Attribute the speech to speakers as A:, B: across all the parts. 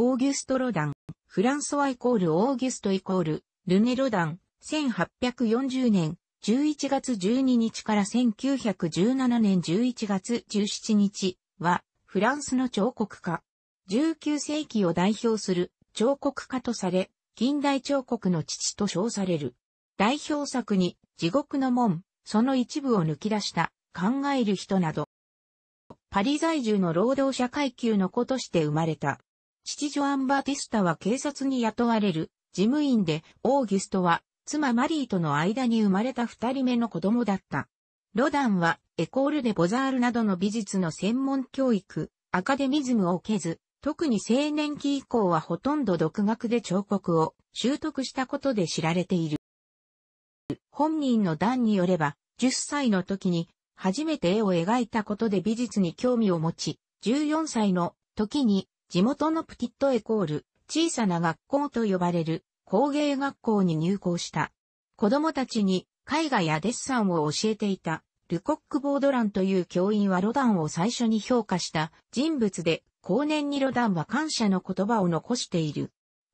A: オーギュスト・ロダン、フランソワイコール・オーギュストイコール、ルネ・ロダン、1840年11月12日から1917年11月17日は、フランスの彫刻家。19世紀を代表する彫刻家とされ、近代彫刻の父と称される。代表作に、地獄の門、その一部を抜き出した、考える人など。パリ在住の労働者階級の子として生まれた。父ジョアン・バティスタは警察に雇われる事務員で、オーギュストは妻マリーとの間に生まれた二人目の子供だった。ロダンはエコールでボザールなどの美術の専門教育、アカデミズムを受けず、特に青年期以降はほとんど独学で彫刻を習得したことで知られている。本人の段によれば、10歳の時に初めて絵を描いたことで美術に興味を持ち、14歳の時に地元のプティットエコール、小さな学校と呼ばれる工芸学校に入校した。子供たちに絵画やデッサンを教えていた、ルコック・ボードランという教員はロダンを最初に評価した人物で、後年にロダンは感謝の言葉を残している。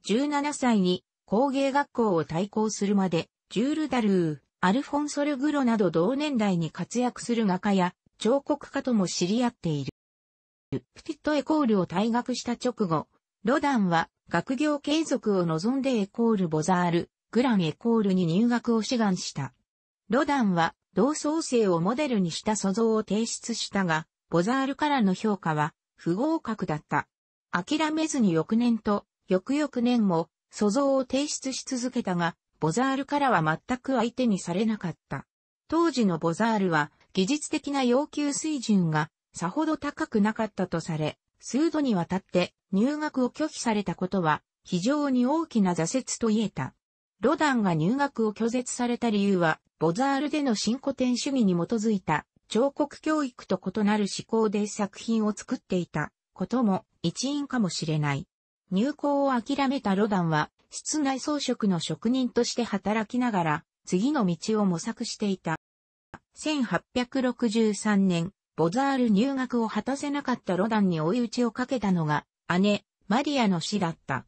A: 17歳に工芸学校を対抗するまで、ジュール・ダルー、アルフォンソル・グロなど同年代に活躍する画家や彫刻家とも知り合っている。プティットエコールを退学した直後、ロダンは学業継続を望んでエコールボザール、グランエコールに入学を志願した。ロダンは同窓生をモデルにした素像を提出したが、ボザールからの評価は不合格だった。諦めずに翌年と翌々年も素像を提出し続けたが、ボザールからは全く相手にされなかった。当時のボザールは技術的な要求水準がさほど高くなかったとされ、数度にわたって入学を拒否されたことは非常に大きな挫折と言えた。ロダンが入学を拒絶された理由は、ボザールでの新古典主義に基づいた彫刻教育と異なる思考で作品を作っていたことも一因かもしれない。入校を諦めたロダンは、室内装飾の職人として働きながら、次の道を模索していた。1863年、ボザール入学を果たせなかったロダンに追い打ちをかけたのが、姉、マリアの死だった。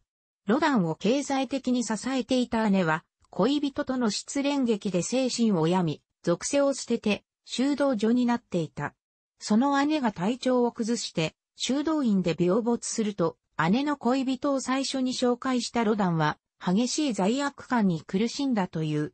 A: ロダンを経済的に支えていた姉は、恋人との失恋劇で精神を病み、属性を捨てて、修道所になっていた。その姉が体調を崩して、修道院で病没すると、姉の恋人を最初に紹介したロダンは、激しい罪悪感に苦しんだという。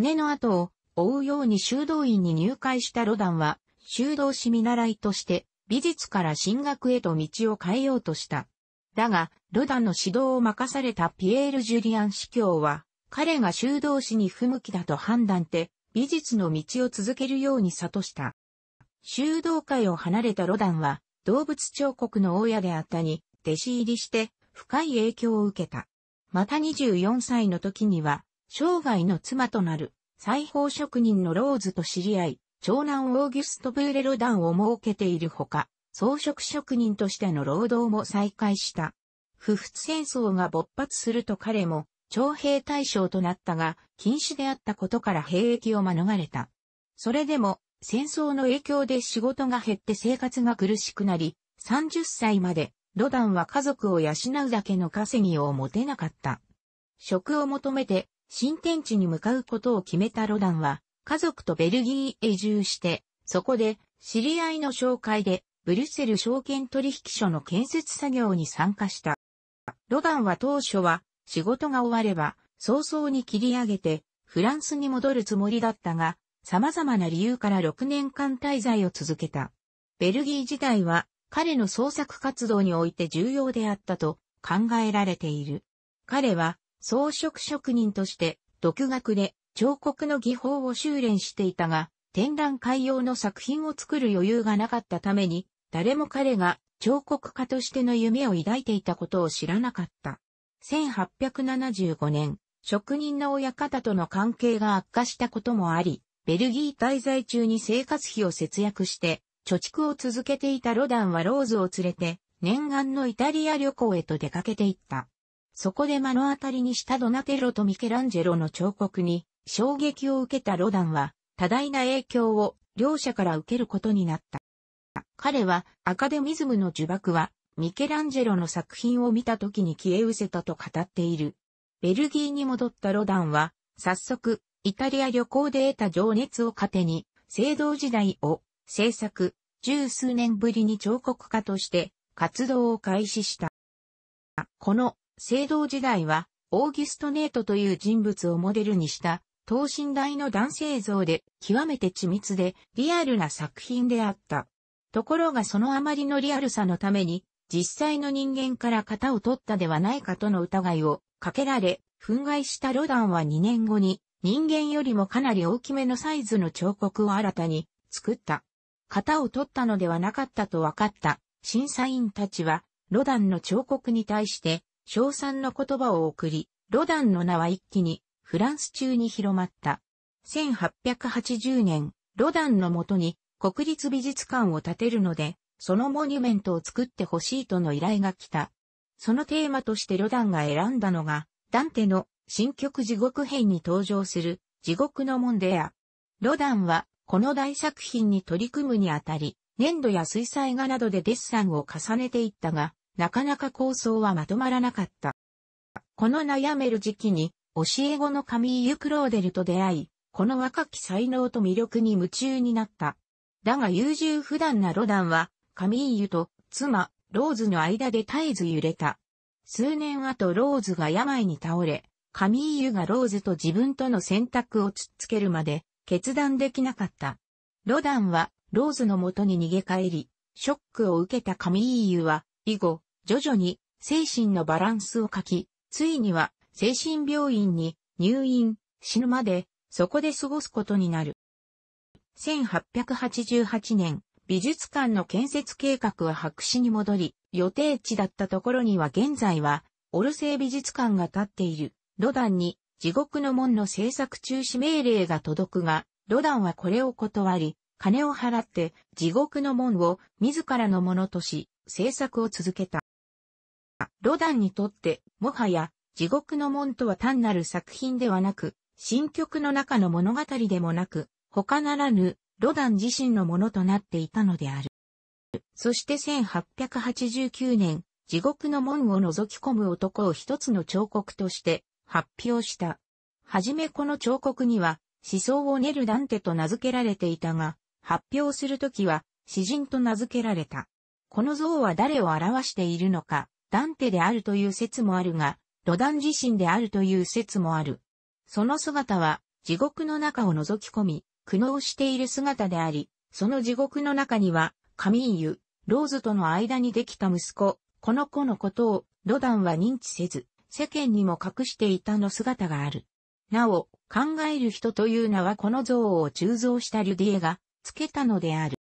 A: 姉の後を追うように修道院に入会したロダンは、修道士見習いとして、美術から進学へと道を変えようとした。だが、ロダンの指導を任されたピエール・ジュリアン司教は、彼が修道士に不向きだと判断て、美術の道を続けるように諭した。修道会を離れたロダンは、動物彫刻の親であったに、弟子入りして、深い影響を受けた。また24歳の時には、生涯の妻となる、裁縫職人のローズと知り合い、長男オーギュスト・ブーレロ団を設けているほか、装飾職人としての労働も再開した。不仏戦争が勃発すると彼も、徴兵対象となったが、禁止であったことから兵役を免れた。それでも、戦争の影響で仕事が減って生活が苦しくなり、30歳まで、ロダンは家族を養うだけの稼ぎを持てなかった。職を求めて、新天地に向かうことを決めたロダンは、家族とベルギーへ移住して、そこで知り合いの紹介でブリュッセル証券取引所の建設作業に参加した。ロガンは当初は仕事が終われば早々に切り上げてフランスに戻るつもりだったが、様々な理由から6年間滞在を続けた。ベルギー時代は彼の創作活動において重要であったと考えられている。彼は装飾職人として独学で彫刻の技法を修練していたが、展覧会用の作品を作る余裕がなかったために、誰も彼が彫刻家としての夢を抱いていたことを知らなかった。1875年、職人の親方との関係が悪化したこともあり、ベルギー滞在中に生活費を節約して、貯蓄を続けていたロダンはローズを連れて、念願のイタリア旅行へと出かけていった。そこで目の当たりにしたドナテロとミケランジェロの彫刻に衝撃を受けたロダンは、多大な影響を両者から受けることになった。彼はアカデミズムの呪縛はミケランジェロの作品を見た時に消え失せたと語っている。ベルギーに戻ったロダンは早速イタリア旅行で得た情熱を糧に聖堂時代を制作十数年ぶりに彫刻家として活動を開始した。この聖堂時代はオーギュストネートという人物をモデルにした等身大の男性像で、極めて緻密で、リアルな作品であった。ところがそのあまりのリアルさのために、実際の人間から型を取ったではないかとの疑いをかけられ、憤慨したロダンは2年後に、人間よりもかなり大きめのサイズの彫刻を新たに作った。型を取ったのではなかったと分かった審査員たちは、ロダンの彫刻に対して、賞賛の言葉を送り、ロダンの名は一気にフランス中に広まった。1880年、ロダンのもとに国立美術館を建てるので、そのモニュメントを作ってほしいとの依頼が来た。そのテーマとしてロダンが選んだのが、ダンテの新曲地獄編に登場する地獄の門でや、ロダンはこの大作品に取り組むにあたり、粘土や水彩画などでデッサンを重ねていったが、なかなか構想はまとまらなかった。この悩める時期に、教え子のカミーユ・クローデルと出会い、この若き才能と魅力に夢中になった。だが優柔不断なロダンは、カミーユと妻、ローズの間で絶えず揺れた。数年後ローズが病に倒れ、カミーユがローズと自分との選択を突っつけるまで決断できなかった。ロダンはローズの元に逃げ帰り、ショックを受けたカミーユは、以後、徐々に精神のバランスを欠き、ついには精神病院に入院、死ぬまで、そこで過ごすことになる。1888年、美術館の建設計画は白紙に戻り、予定地だったところには現在は、オルセイ美術館が建っている、ロダンに、地獄の門の制作中止命令が届くが、ロダンはこれを断り、金を払って地獄の門を自らのものとし、制作を続けた。ロダンにとって、もはや地獄の門とは単なる作品ではなく、新曲の中の物語でもなく、他ならぬ、ロダン自身のものとなっていたのである。そして1889年、地獄の門を覗き込む男を一つの彫刻として発表した。はじめこの彫刻には思想を練るダンテと名付けられていたが、発表するときは詩人と名付けられた。この像は誰を表しているのか、ダンテであるという説もあるが、ロダン自身であるという説もある。その姿は、地獄の中を覗き込み、苦悩している姿であり、その地獄の中には、カミーユ、ローズとの間にできた息子、この子のことを、ロダンは認知せず、世間にも隠していたの姿がある。なお、考える人という名はこの像を鋳造したリュディエが、つけたのである。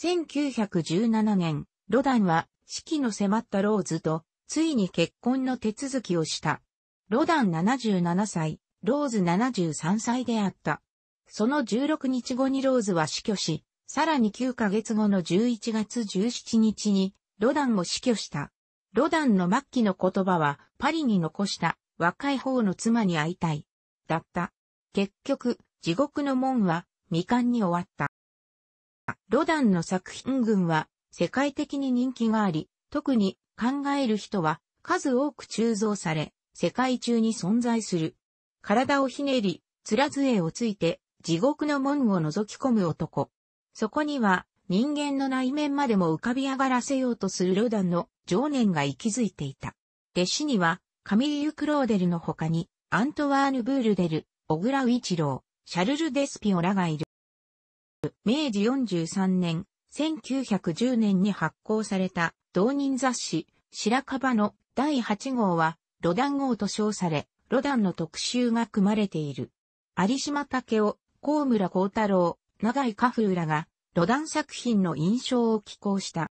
A: 1917年、ロダンは、四季の迫ったローズと、ついに結婚の手続きをした。ロダン77歳、ローズ73歳であった。その16日後にローズは死去し、さらに9ヶ月後の11月17日に、ロダンを死去した。ロダンの末期の言葉は、パリに残した、若い方の妻に会いたい。だった。結局、地獄の門は、未完に終わった。ロダンの作品群は、世界的に人気があり、特に考える人は数多く鋳造され、世界中に存在する。体をひねり、面杖をついて、地獄の門を覗き込む男。そこには、人間の内面までも浮かび上がらせようとするロダンの情念が息づいていた。弟子には、カミリユ・クローデルの他に、アントワーヌ・ブールデル、オグラ・ウィチロー、シャルル・デスピオらがいる。明治43年、1910年に発行された同人雑誌、白樺の第8号は、ロダン号と称され、ロダンの特集が組まれている。有島武雄、高村光太郎、長井フ風らが、ロダン作品の印象を寄稿した。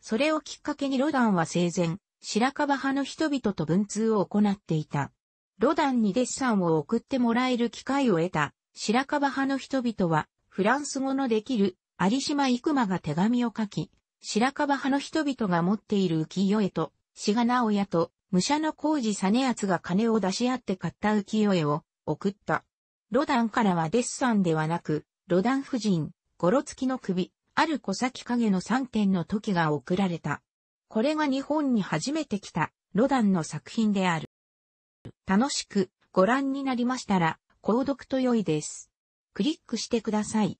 A: それをきっかけにロダンは生前、白樺派の人々と文通を行っていた。ロダンにデッサンを送ってもらえる機会を得た白樺派の人々は、フランス語のできる有島育馬が手紙を書き、白樺派の人々が持っている浮世絵と、志賀直也と、武者の工事実つが金を出し合って買った浮世絵を送った。ロダンからはデッサンではなく、ロダン夫人、ゴロツキの首、ある小先影の3点の時が送られた。これが日本に初めて来た、ロダンの作品である。楽しくご覧になりましたら、購読と良いです。クリックしてください。